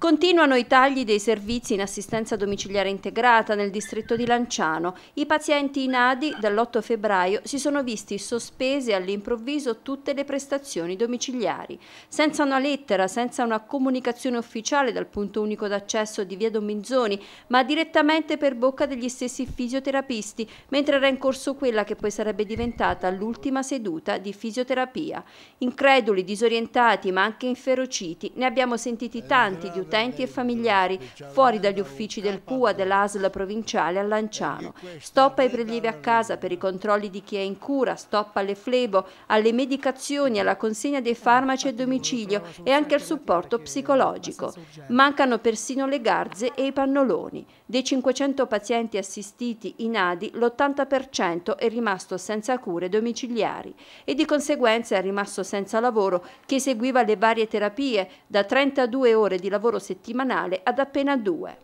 Continuano i tagli dei servizi in assistenza domiciliare integrata nel distretto di Lanciano. I pazienti in ADI dall'8 febbraio si sono visti sospese all'improvviso tutte le prestazioni domiciliari. Senza una lettera, senza una comunicazione ufficiale dal punto unico d'accesso di via Dominzoni, ma direttamente per bocca degli stessi fisioterapisti, mentre era in corso quella che poi sarebbe diventata l'ultima seduta di fisioterapia. Increduli, disorientati, ma anche inferociti, ne abbiamo sentiti tanti di utenti utenti e familiari fuori dagli uffici del CUA dell'ASL provinciale a Lanciano. Stop ai prelievi a casa per i controlli di chi è in cura, stop alle flebo, alle medicazioni, alla consegna dei farmaci a domicilio e anche al supporto psicologico. Mancano persino le garze e i pannoloni. Dei 500 pazienti assistiti in ADI l'80% è rimasto senza cure domiciliari e di conseguenza è rimasto senza lavoro che eseguiva le varie terapie da 32 ore di lavoro settimanale ad appena due.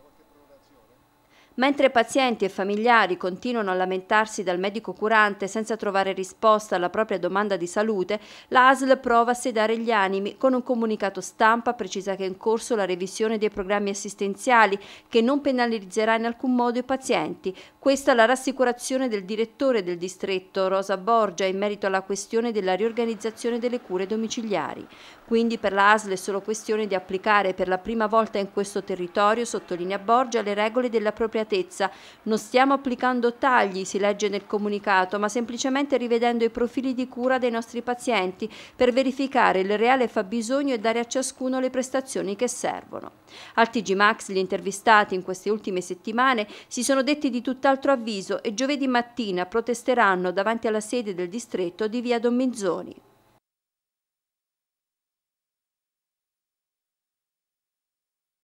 Mentre pazienti e familiari continuano a lamentarsi dal medico curante senza trovare risposta alla propria domanda di salute, l'ASL prova a sedare gli animi. Con un comunicato stampa precisa che è in corso la revisione dei programmi assistenziali che non penalizzerà in alcun modo i pazienti. Questa è la rassicurazione del direttore del distretto Rosa Borgia in merito alla questione della riorganizzazione delle cure domiciliari. Quindi per l'ASL è solo questione di applicare per la prima volta in questo territorio, sottolinea Borgia, le regole della propria delicatezza. Non stiamo applicando tagli, si legge nel comunicato, ma semplicemente rivedendo i profili di cura dei nostri pazienti per verificare il reale fabbisogno e dare a ciascuno le prestazioni che servono. Al TG Max gli intervistati in queste ultime settimane si sono detti di tutt'altro avviso e giovedì mattina protesteranno davanti alla sede del distretto di via Dominzoni.